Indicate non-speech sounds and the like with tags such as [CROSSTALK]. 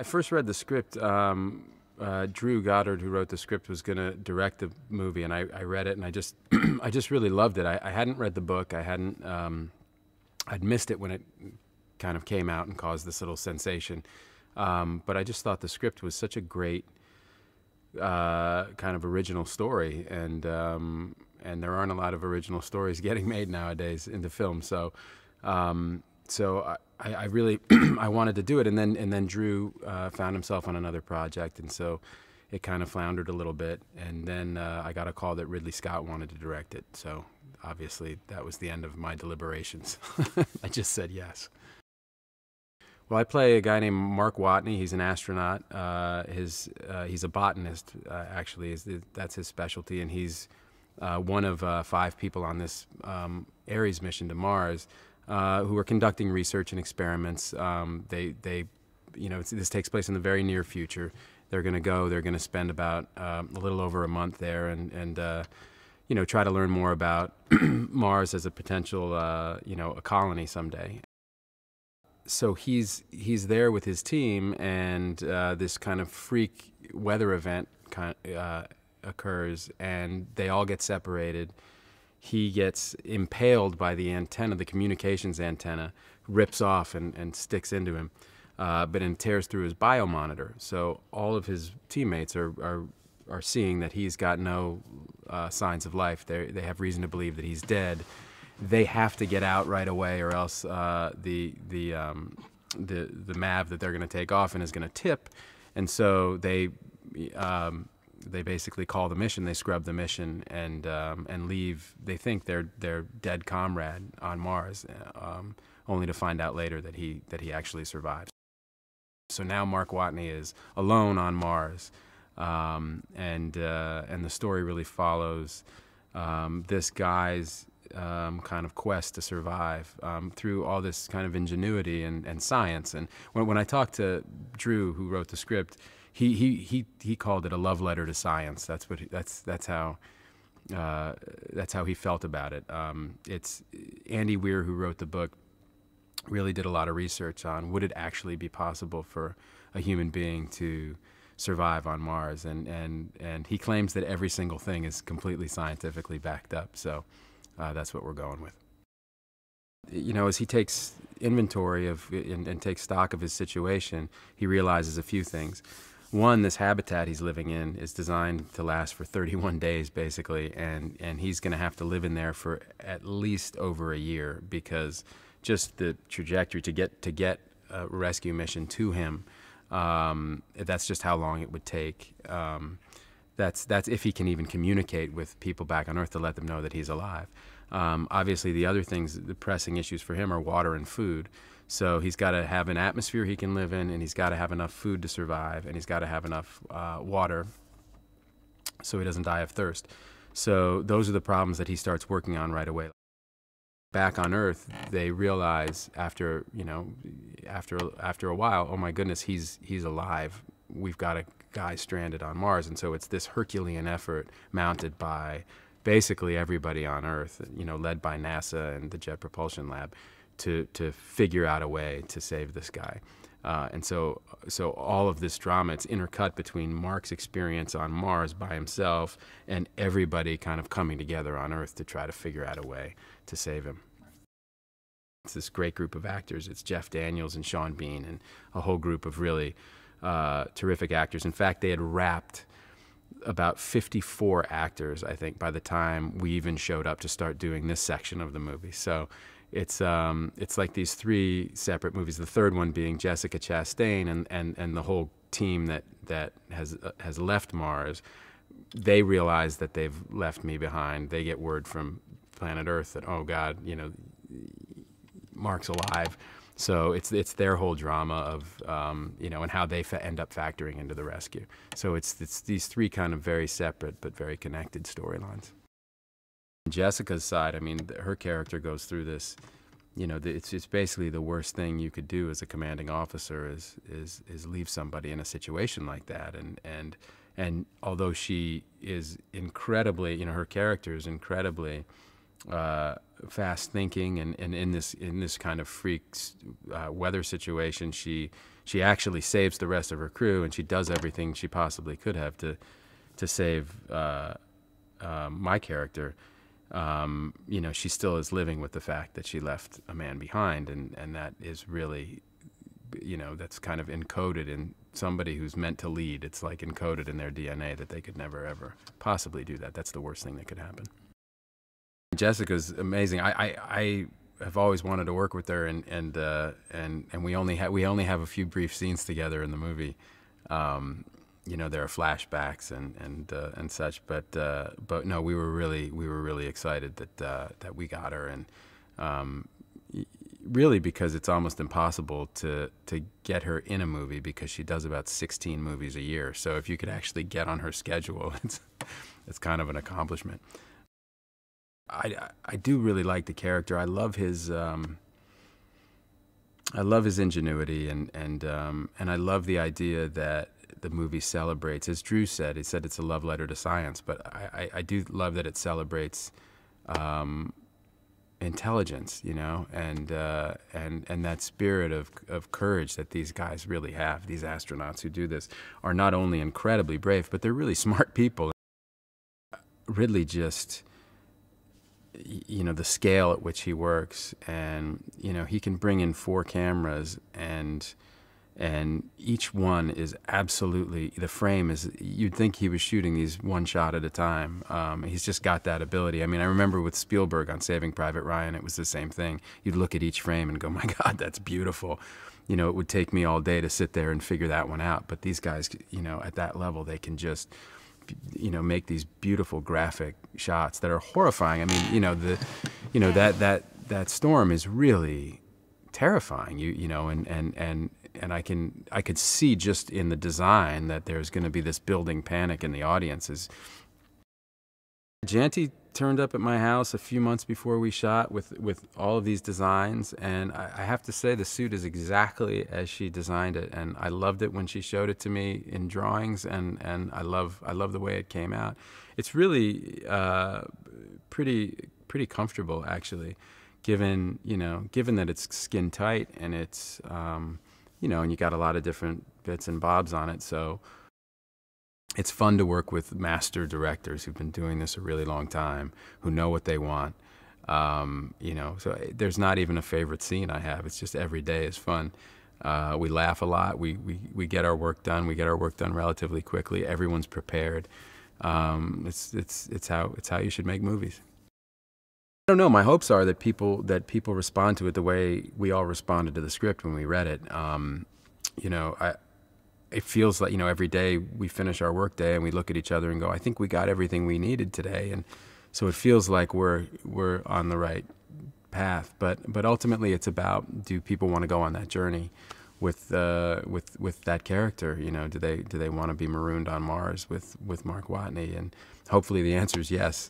I first read the script. Um, uh, Drew Goddard, who wrote the script, was going to direct the movie, and I, I read it, and I just, [CLEARS THROAT] I just really loved it. I, I hadn't read the book. I hadn't, um, I'd missed it when it kind of came out and caused this little sensation. Um, but I just thought the script was such a great uh, kind of original story, and um, and there aren't a lot of original stories [LAUGHS] getting made nowadays into film. So um, so I, I really [CLEARS THROAT] I wanted to do it, and then and then Drew uh, found himself on another project, and so it kind of floundered a little bit. And then uh, I got a call that Ridley Scott wanted to direct it, so obviously that was the end of my deliberations. [LAUGHS] I just said yes. Well, I play a guy named Mark Watney. He's an astronaut. Uh, his uh, he's a botanist uh, actually. that's his specialty, and he's uh, one of five people on this um, Ares mission to Mars uh, who are conducting research and experiments. Um, they, they, you know, this takes place in the very near future. They're going to go. They're going to spend about uh, a little over a month there, and and uh, you know, try to learn more about [CLEARS THROAT] Mars as a potential, uh, you know, a colony someday. So he's he's there with his team, and uh, this kind of freak weather event kind, uh, occurs, and they all get separated he gets impaled by the antenna, the communications antenna, rips off and, and sticks into him, uh, but then tears through his biomonitor. So all of his teammates are, are, are seeing that he's got no uh, signs of life. they they have reason to believe that he's dead. They have to get out right away, or else uh, the, the, um, the, the MAV that they're going to take off and is going to tip. And so they um, they basically call the mission, they scrub the mission, and um, and leave. They think their their dead comrade on Mars, uh, um, only to find out later that he that he actually survived. So now Mark Watney is alone on Mars, um, and uh, and the story really follows um, this guy's um, kind of quest to survive um, through all this kind of ingenuity and, and science. And when, when I talked to Drew, who wrote the script, he he he he called it a love letter to science. That's what he, that's that's how. Uh, that's how he felt about it. Um, it's Andy Weir who wrote the book. Really did a lot of research on would it actually be possible for a human being to survive on Mars, and and and he claims that every single thing is completely scientifically backed up. So uh, that's what we're going with. You know, as he takes inventory of and, and takes stock of his situation, he realizes a few things one, this habitat he's living in is designed to last for 31 days, basically, and, and he's going to have to live in there for at least over a year because just the trajectory to get to get a rescue mission to him, um, that's just how long it would take. Um, that's that's if he can even communicate with people back on Earth to let them know that he's alive. Um, obviously, the other things, the pressing issues for him are water and food. So he's got to have an atmosphere he can live in, and he's got to have enough food to survive, and he's got to have enough uh, water so he doesn't die of thirst. So those are the problems that he starts working on right away. Back on Earth, they realize after you know, after after a while, oh my goodness, he's he's alive. We've got a guy stranded on Mars, and so it's this Herculean effort mounted by basically everybody on Earth, you know, led by NASA and the Jet Propulsion Lab, to to figure out a way to save this guy. Uh, and so, so all of this drama, it's intercut between Mark's experience on Mars by himself and everybody kind of coming together on Earth to try to figure out a way to save him. It's this great group of actors. It's Jeff Daniels and Sean Bean and a whole group of really uh, terrific actors. In fact, they had wrapped about 54 actors, I think, by the time we even showed up to start doing this section of the movie. So it's um, it's like these three separate movies. The third one being Jessica Chastain and and, and the whole team that that has uh, has left Mars. They realize that they've left me behind. They get word from planet Earth that oh God, you know, Mark's alive. So it's it's their whole drama of um, you know and how they end up factoring into the rescue. So it's it's these three kind of very separate but very connected storylines. Jessica's side, I mean, her character goes through this. You know, it's it's basically the worst thing you could do as a commanding officer is is is leave somebody in a situation like that. And and and although she is incredibly, you know, her character is incredibly uh, fast thinking, and, and in this in this kind of freak uh, weather situation, she she actually saves the rest of her crew, and she does everything she possibly could have to to save uh, uh, my character. Um, you know, she still is living with the fact that she left a man behind, and and that is really, you know, that's kind of encoded in somebody who's meant to lead. It's like encoded in their DNA that they could never ever possibly do that. That's the worst thing that could happen. Jessica's amazing. I, I, I, have always wanted to work with her, and and uh, and and we only have we only have a few brief scenes together in the movie. Um, you know, there are flashbacks and and uh, and such, but uh, but no, we were really we were really excited that uh, that we got her, and um, really because it's almost impossible to to get her in a movie because she does about 16 movies a year. So if you could actually get on her schedule, [LAUGHS] it's it's kind of an accomplishment. I, I do really like the character. I love his um, I love his ingenuity and and um, and I love the idea that the movie celebrates. As Drew said, he said it's a love letter to science, but I, I, I do love that it celebrates um, intelligence, you know, and uh, and and that spirit of of courage that these guys really have. These astronauts who do this are not only incredibly brave, but they're really [LAUGHS] smart people. Ridley just you know the scale at which he works and you know he can bring in four cameras and and each one is absolutely the frame is you'd think he was shooting these one shot at a time um, he's just got that ability i mean i remember with spielberg on saving private ryan it was the same thing you'd look at each frame and go my [LAUGHS] god that's beautiful you know it would take me all day to sit there and figure that one out but these guys you know at that level they can just you know make these beautiful graphic shots that are horrifying. I mean, you know the, you know that that that storm is really terrifying. You you know and and and and I can I could see just in the design that there's going to be this building panic in the audience as Janty turned up at my house a few months before we shot with, with all of these designs, and I, I, have to say the suit is exactly as she designed it, and I loved it when she showed it to me in drawings, and, and I love I love the way it came out. It's really uh, pretty pretty comfortable actually, given you know given that it's skin tight and it's um, you know and you got a lot of different bits and bobs on it, so it's fun to work with master directors who've been doing this a really long time, who know what they want. Um, you know, so eh, there's not even a favorite scene I have. It's just every day is fun. Uh, we laugh a lot. We, we, we get our work done. We get our work done relatively quickly. Everyone's prepared. Um, it's, it's, it's, how, it's how you should make movies. I don't know. My hopes are that people, that people respond to it the way we all responded to the script when we read it. Um, you know, I, it feels like you know every day we finish our workday and we look at each other and go, I think we got everything we needed today, and so it feels like we're we're on the right path. But but ultimately, it's about do people want to go on that journey with uh, with with that character? You know, do they do they want to be marooned on Mars with with Mark Watney? And hopefully, the answer is yes.